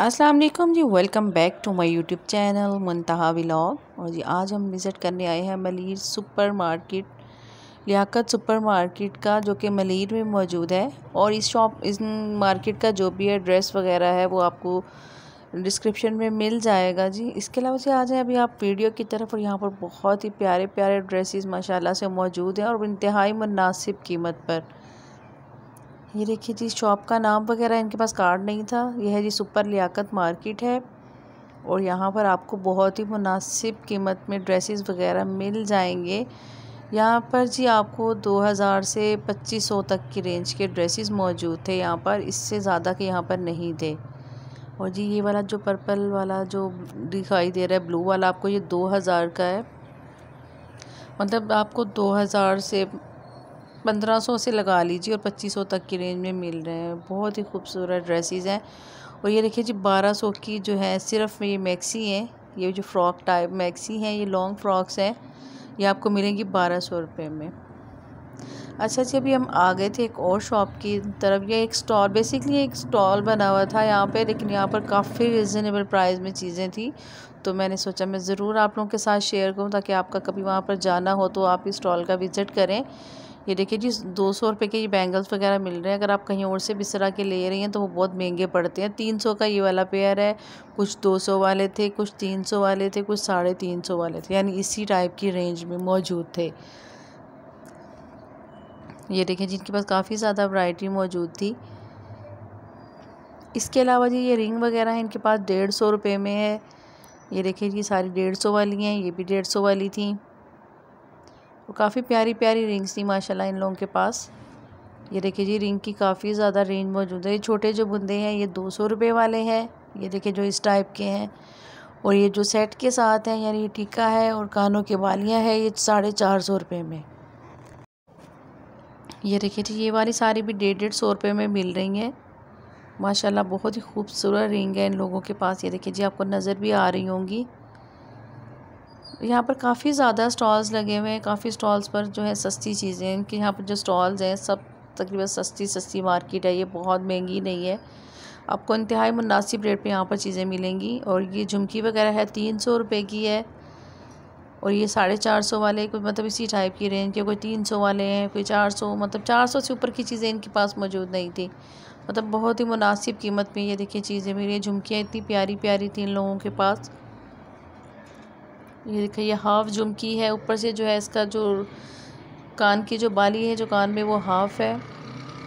अस्सलाम वालेकुम जी welcome back to my YouTube channel Muntaha vlog और जी आज हम विज़िट करने आए हैं Malir super market Liaquat super market का जो कि मलीर में मौजूद है और इस शॉप इस मार्केट का जो भी एड्रेस वगैरह है वो आपको डिस्क्रिप्शन में मिल जाएगा जी इसके अलावा से आ जाए अभी आप वीडियो की तरफ और यहाँ पर बहुत ही प्यारे प्यारे ड्रेसेस माशाल्लाह से मौजूद हैं और इंतहाई मुनासिब कीमत पर ये देखिए जी शॉप का नाम वगैरह इनके पास कार्ड नहीं था यह है जी सुपर लियाकत मार्केट है और यहाँ पर आपको बहुत ही मुनासिब कीमत में ड्रेसेस वगैरह मिल जाएंगे यहाँ पर जी आपको 2000 से 2500 तक की रेंज के ड्रेसेस मौजूद थे यहाँ पर इससे ज़्यादा के यहाँ पर नहीं थे और जी ये वाला जो पर्पल वाला जो दिखाई दे रहा है ब्लू वाला आपको ये दो का है मतलब आपको दो से पंद्रह सौ से लगा लीजिए और पच्चीस सौ तक की रेंज में मिल रहे हैं बहुत ही खूबसूरत ड्रेसेस हैं और ये देखिए जी बारह सौ की जो है सिर्फ ये मैक्सी हैं ये जो फ्रॉक टाइप मैक्सी हैं ये लॉन्ग फ्रॉक्स हैं ये आपको मिलेंगी बारह सौ रुपये में अच्छा जी अभी हम आ गए थे एक और शॉप की तरफ ये एक स्टॉल बेसिकली एक स्टॉल बना हुआ था यहाँ पे लेकिन यहाँ पर काफ़ी रिजनेबल प्राइस में चीज़ें थी तो मैंने सोचा मैं ज़रूर आप लोगों के साथ शेयर करूँ ताकि आपका कभी वहाँ पर जाना हो तो आप इस स्टॉल का विज़िट करें ये देखिए जी दो सौ रुपये के ये बैंगल्स वगैरह मिल रहे हैं अगर आप कहीं और से भी इस तरह के ले रही हैं तो वो बहुत महंगे पड़ते हैं तीन सौ का ये वाला पेयर है कुछ दो सौ वाले थे कुछ तीन सौ वाले थे कुछ साढ़े तीन सौ वाले थे यानी इसी टाइप की रेंज में मौजूद थे ये देखें जिनके पास काफ़ी ज़्यादा वराइटी मौजूद थी इसके अलावा जी ये रिंग वगैरह है इनके पास डेढ़ सौ रुपये में है ये देखिए जी सारी डेढ़ सौ वाली हैं ये भी डेढ़ सौ वाली थी और काफ़ी प्यारी प्यारी रिंग्स थी माशाल्लाह इन लोगों के पास ये देखिए जी रिंग की काफ़ी ज़्यादा रेंज मौजूद है ये छोटे जो बुंदे हैं ये दो सौ रुपये वाले हैं ये देखिए जो इस टाइप के हैं और ये जो सेट के साथ हैं यानी टीका है और कानों के बालियाँ हैं ये साढ़े चार सौ रुपये में ये देखिए जी ये वाली सारी भी डेढ़ डेढ़ सौ रुपये में मिल रही हैं माशाल्लाह बहुत ही खूबसूरत रिंग है इन लोगों के पास ये देखिए जी आपको नज़र भी आ रही होंगी यहाँ पर काफ़ी ज़्यादा स्टॉल्स लगे हुए हैं काफ़ी स्टॉल्स पर जो है सस्ती चीज़ें इनके यहाँ पर जो स्टॉल्स हैं सब तकरीबन सस्ती सस्ती मार्केट है ये बहुत महंगी नहीं है आपको इंतहाई मुनासिब रेट पे यहाँ पर चीज़ें मिलेंगी और ये झुमकी वगैरह है तीन सौ रुपये की है और ये साढ़े चार सौ वाले कोई मतलब इसी टाइप की रेंज के कोई तीन सौ वाले हैं कोई चार सौ मतलब चार सौ से ऊपर की चीज़ें इनके पास मौजूद नहीं थी मतलब बहुत ही मुनासिब कीमत में ये देखिए चीज़ें मिली झुमकियाँ इतनी प्यारी प्यारी थी इन लोगों के पास ये देखिए हाफ झुमकी है ऊपर से जो है इसका जो कान की जो बाली है जो कान में वो हाफ है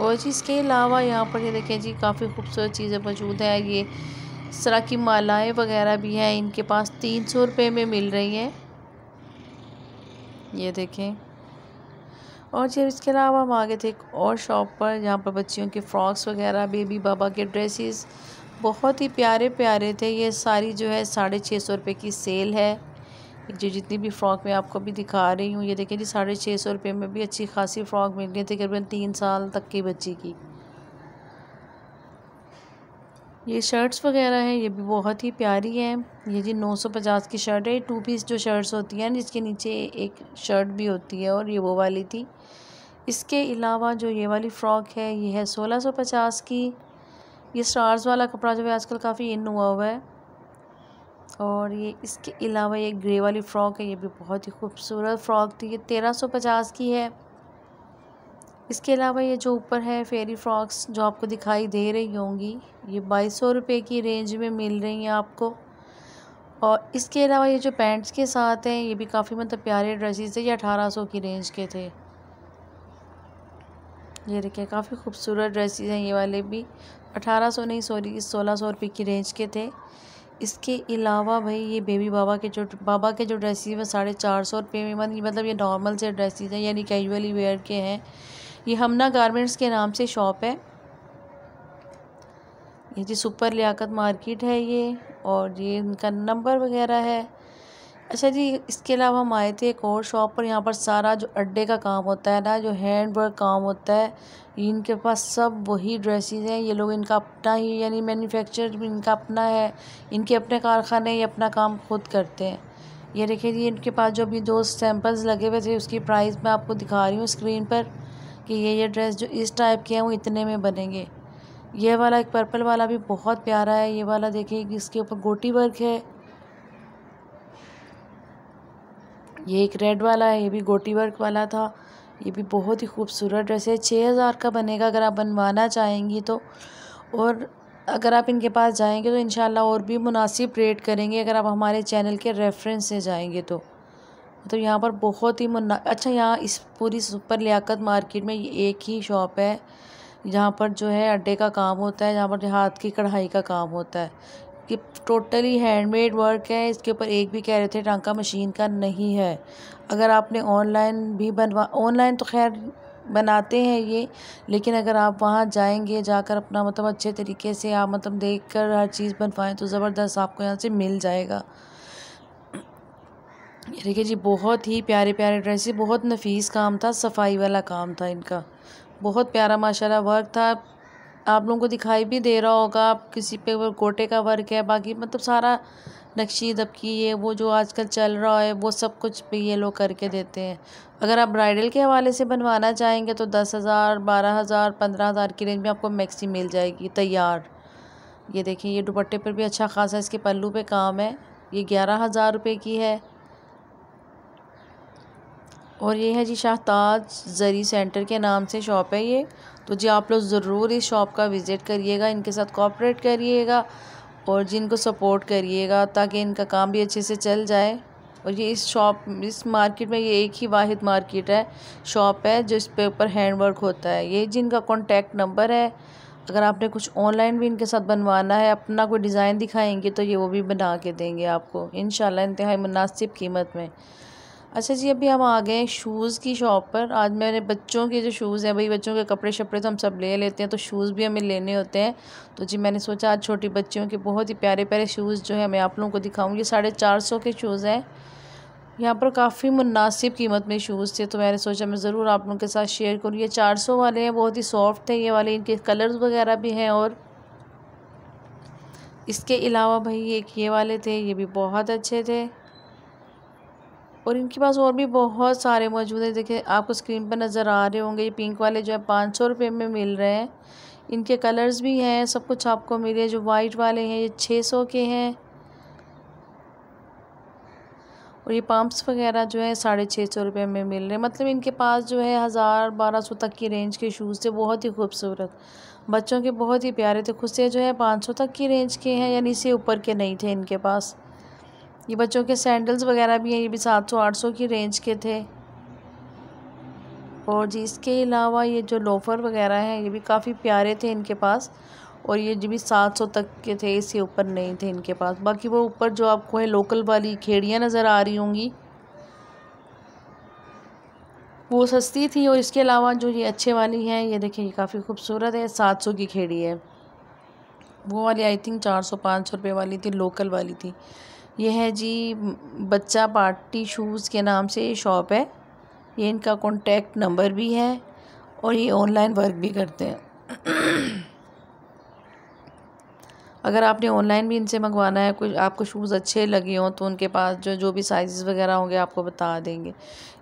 और जी इसके अलावा यहाँ पर ये देखें जी काफ़ी खूबसूरत चीज़ें मौजूद हैं ये इस तरह की मालाएँ वगैरह भी हैं इनके पास तीन सौ रुपये में मिल रही हैं ये देखें और जी इसके अलावा हम आगे थे एक और शॉप पर जहाँ पर बच्चियों के फ्रॉक्स वगैरह बेबी बाबा के ड्रेसेस बहुत ही प्यारे प्यारे थे ये सारी जो है साढ़े छः सौ रुपये की सेल है जो जितनी भी फ़्रॉक मैं आपको अभी दिखा रही हूँ ये देखें जी साढ़े छः सौ रुपये में भी अच्छी खासी फ़्रॉक मिल रही तकरीबन तीन साल तक की बच्ची की ये शर्ट्स वगैरह हैं ये भी बहुत ही प्यारी है ये जी नौ सौ पचास की शर्ट है टू पीस जो शर्ट्स होती हैं जिसके नीचे एक शर्ट भी होती है और ये वो वाली थी इसके अलावा जो ये वाली फ़्रॉक है ये है सोलह सौ पचास की ये स्टार्स वाला कपड़ा जो है आजकल काफ़ी इन हुआ हुआ है और ये इसके अलावा ये ग्रे वाली फ़्रॉक है ये भी बहुत ही खूबसूरत फ़्रॉक थी ये तेरह सौ पचास की है इसके अलावा ये जो ऊपर है फेरी फ्रॉक्स जो आपको दिखाई दे रही होंगी ये बाईस सौ रुपये की रेंज में मिल रही हैं आपको और इसके अलावा ये जो पैंट्स के साथ हैं ये भी काफ़ी मतलब प्यारे ड्रेसेस है ये अठारह सौ की रेंज के थे ये देखिए काफ़ी खूबसूरत ड्रेसेस हैं ये वाले भी अठारह सौ नहीं सॉरी सोलह सौ रुपये की रेंज के थे इसके अलावा भाई ये बेबी बाबा के जो बाबा के जो ड्रेसेस हैं साढ़े चार सौ रुपये में मतलब ये नॉर्मल मतलब से ड्रेसिस हैं यानी कैजुअली वेयर के हैं ये हमना गारमेंट्स के नाम से शॉप है ये जी सुपर लियाकत मार्केट है ये और ये इनका नंबर वगैरह है अच्छा जी इसके अलावा हम आए थे एक और शॉप पर यहाँ पर सारा जो अड्डे का काम होता है ना जो हैंड वर्क काम होता है इनके पास सब वही ड्रेसेस हैं ये लोग इनका अपना ही यानी मैन्युफैक्चर इनका अपना है इनके अपने कारखाने ये अपना काम खुद करते हैं ये देखिए जी इनके पास जो अभी दो सैम्पल्स लगे हुए थे उसकी प्राइस मैं आपको दिखा रही हूँ स्क्रीन पर कि ये ये ड्रेस जो इस टाइप के हैं वो इतने में बनेंगे ये वाला एक पर्पल वाला भी बहुत प्यारा है ये वाला देखिए इसके ऊपर गोटी वर्क है ये एक रेड वाला है ये भी गोटी वर्क वाला था ये भी बहुत ही खूबसूरत ड्रेस है छः हज़ार का बनेगा अगर आप बनवाना चाहेंगी तो और अगर आप इनके पास जाएंगे तो इन और भी मुनासिब रेट करेंगे अगर आप हमारे चैनल के रेफरेंस से जाएंगे तो तो यहाँ पर बहुत ही मुना अच्छा यहाँ इस पूरी सुपर लियाकत मार्केट में एक ही शॉप है जहाँ पर जो है अड्डे का काम होता है जहाँ पर हाथ की कढ़ाई का काम होता है कि टोटली हैंडमेड वर्क है इसके ऊपर एक भी कह रहे थे टांका मशीन का नहीं है अगर आपने ऑनलाइन भी बनवा ऑनलाइन तो खैर बनाते हैं ये लेकिन अगर आप वहाँ जाएंगे जाकर अपना मतलब अच्छे तरीके से आप मतलब देख कर हर चीज़ बनवाएं तो ज़बरदस्त आपको यहाँ से मिल जाएगा देखिए जी बहुत ही प्यारे प्यारे ड्रेस बहुत नफीस काम था सफाई वाला काम था इनका बहुत प्यारा माशाल्लाह वर्क था आप लोगों को दिखाई भी दे रहा होगा आप किसी पे गोटे का वर्क है बाकी मतलब सारा नक्शी दबकी ये वो जो आजकल चल रहा है वो सब कुछ भी ये लोग करके देते हैं अगर आप ब्राइडल के हवाले से बनवाना चाहेंगे तो दस हज़ार बारह हज़ार पंद्रह हज़ार की रेंज में आपको मैक्सी मिल जाएगी तैयार ये देखिए ये दुपट्टे पर भी अच्छा खासा इसके पल्लू पर काम है ये ग्यारह हज़ार रुपये की है और ये है जी शाहताज ज़री सेंटर के नाम से शॉप है ये तो जी आप लोग ज़रूर इस शॉप का विज़िट करिएगा इनके साथ कॉपरेट करिएगा और जी इनको सपोर्ट करिएगा ताकि इनका काम भी अच्छे से चल जाए और ये इस शॉप इस मार्केट में ये एक ही वाहिद मार्केट है शॉप है जो इस पे ऊपर हैंड वर्क होता है ये जिनका कॉन्टैक्ट नंबर है अगर आपने कुछ ऑनलाइन भी इनके साथ बनवाना है अपना कोई डिज़ाइन दिखाएंगे तो ये वो भी बना के देंगे आपको इन शाला इंतहाई मुनासिब कीमत में अच्छा जी अभी हम आ गए शूज़ की शॉप पर आज मैंने बच्चों के जो शूज़ हैं भाई बच्चों के कपड़े शपड़े तो हम सब ले लेते हैं तो शूज़ भी हमें लेने होते हैं तो जी मैंने सोचा आज छोटी बच्चियों के बहुत ही प्यारे प्यारे शूज़ जो है मैं आप लोगों को दिखाऊँगी साढ़े चार सौ के शूज़ हैं यहाँ पर काफ़ी मुनासिब कीमत में शूज़ थे तो मैंने सोचा मैं ज़रूर आप लोगों के साथ शेयर करूँ ये चार सौ वाले हैं बहुत ही सॉफ्ट हैं ये वाले इनके कलर्स वगैरह भी हैं और इसके अलावा भाई एक ये वाले थे ये भी बहुत अच्छे थे और इनके पास और भी बहुत सारे मौजूद हैं देखिए आपको स्क्रीन पर नज़र आ रहे होंगे ये पिंक वाले जो है पाँच सौ रुपये में मिल रहे हैं इनके कलर्स भी हैं सब कुछ आपको मिले जो वाइट वाले हैं ये छः सौ के हैं और ये पम्प्स वगैरह जो है साढ़े छः सौ रुपये में मिल रहे हैं मतलब इनके पास जो है हज़ार बारह सौ तक की रेंज के शूज़ थे बहुत ही खूबसूरत बच्चों के बहुत ही प्यारे थे खुद से जो है पाँच सौ तक की रेंज के हैं यानी इसे ऊपर के नहीं थे इनके पास ये बच्चों के सैंडल्स वगैरह भी हैं ये भी सात सौ आठ सौ की रेंज के थे और जी इसके अलावा ये जो लोफर वगैरह हैं ये भी काफ़ी प्यारे थे इनके पास और ये जो भी सात सौ तक के थे इसके ऊपर नहीं थे इनके पास बाकी वो ऊपर जो आपको है लोकल वाली खेड़ियाँ नज़र आ रही होंगी वो सस्ती थी और इसके अलावा जो ये अच्छे वाली हैं ये देखिए ये काफ़ी खूबसूरत है सात सौ की खेड़ी है वो वाली आई थिंक चार सौ पाँच सौ रुपये वाली थी लोकल वाली थी यह जी बच्चा पार्टी शूज़ के नाम से ये शॉप है ये इनका कॉन्टेक्ट नंबर भी है और ये ऑनलाइन वर्क भी करते हैं अगर आपने ऑनलाइन भी इनसे मंगवाना है कुछ आपको शूज़ अच्छे लगे हों तो उनके पास जो जो भी साइज़ वगैरह होंगे आपको बता देंगे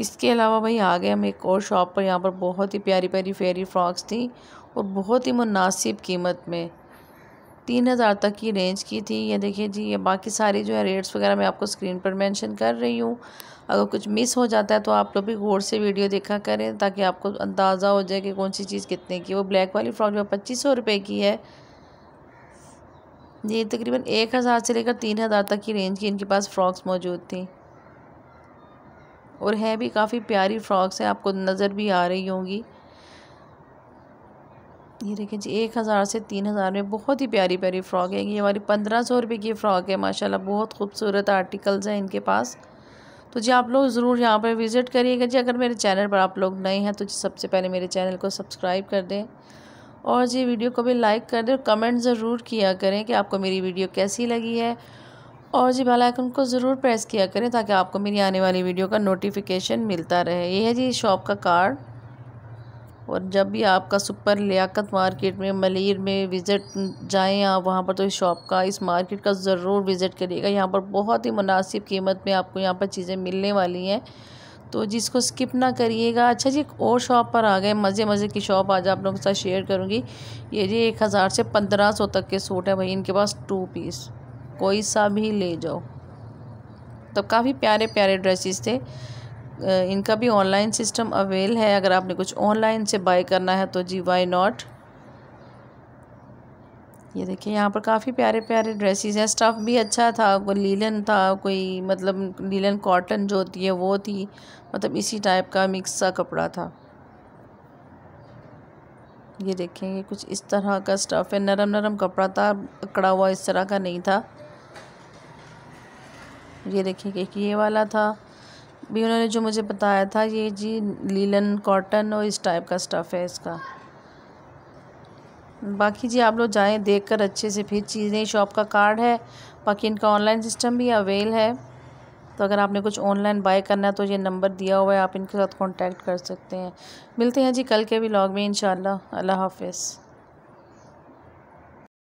इसके अलावा भाई आ गए हम एक और शॉप पर यहाँ पर बहुत ही प्यारी प्यारी फेरी फ्रॉक्स थी और बहुत ही मुनासिब कीमत में तीन हज़ार तक की रेंज की थी ये देखिए जी ये बाकी सारी जो है रेट्स वगैरह मैं आपको स्क्रीन पर मेंशन कर रही हूँ अगर कुछ मिस हो जाता है तो आप लोग भी गौर से वीडियो देखा करें ताकि आपको अंदाज़ा हो जाए कि कौन सी चीज़ कितने की वो ब्लैक वाली फ्रॉक जो पच्चीस सौ रुपये की है ये तकरीबन एक हज़ार से लेकर तीन हज़ार तक की रेंज की इनके पास फ़्रॉक्स मौजूद थी और है भी काफ़ी प्यारी फ़्रॉक्स हैं आपको नज़र भी आ रही होंगी ये देखिए जी एक हज़ार से तीन हज़ार में बहुत ही प्यारी प्यारी फ़्रॉक है ये हमारी पंद्रह सौ रुपये की फ़्रॉक है माशाल्लाह बहुत खूबसूरत आर्टिकल्स हैं इनके पास तो जी आप लोग ज़रूर यहाँ पर विज़िट करिएगा जी अगर मेरे चैनल पर आप लोग नए हैं तो जी सबसे पहले मेरे चैनल को सब्सक्राइब कर दें और जी वीडियो को भी लाइक कर दें कमेंट ज़रूर किया करें कि आपको मेरी वीडियो कैसी लगी है और जी बेलाइकन को ज़रूर प्रेस किया करें ताकि आपको मेरी आने वाली वीडियो का नोटिफिकेशन मिलता रहे ये है जी शॉप का कार्ड और जब भी आपका सुपर लियाकत मार्केट में मलिर में विज़िट जाएं आप वहाँ पर तो इस शॉप का इस मार्केट का ज़रूर विज़िट करिएगा यहाँ पर बहुत ही मुनासिब कीमत में आपको यहाँ पर चीज़ें मिलने वाली हैं तो जिसको स्किप ना करिएगा अच्छा जी एक और शॉप पर आ गए मज़े मज़े की शॉप आज आप लोगों के साथ शेयर करूँगी ये जी एक हज़ार से पंद्रह सौ तक के सूट हैं भाई इनके पास टू पीस कोई सा भी ले जाओ तो काफ़ी प्यारे प्यारे ड्रेसिस थे इनका भी ऑनलाइन सिस्टम अवेल है अगर आपने कुछ ऑनलाइन से बाय करना है तो जी वाई नॉट ये देखिए यहाँ पर काफ़ी प्यारे प्यारे ड्रेसेस हैं स्टफ़ भी अच्छा था कोई लीलन था कोई मतलब लीलन कॉटन जो होती है वो थी मतलब इसी टाइप का मिक्स सा कपड़ा था ये देखेंगे कुछ इस तरह का स्टफ़ है नरम नरम कपड़ा था अकड़ा हुआ इस तरह का नहीं था ये देखिए कि ये वाला था भी उन्होंने जो मुझे बताया था ये जी लीलन कॉटन और इस टाइप का स्टफ़ है इसका बाकी जी आप लोग जाएं देखकर अच्छे से फिर चीज़ें शॉप का कार्ड है बाकी इनका ऑनलाइन सिस्टम भी अवेल है तो अगर आपने कुछ ऑनलाइन बाय करना है तो ये नंबर दिया हुआ है आप इनके साथ कॉन्टैक्ट कर सकते हैं मिलते हैं जी कल के भी में इन अल्लाह हाफिज़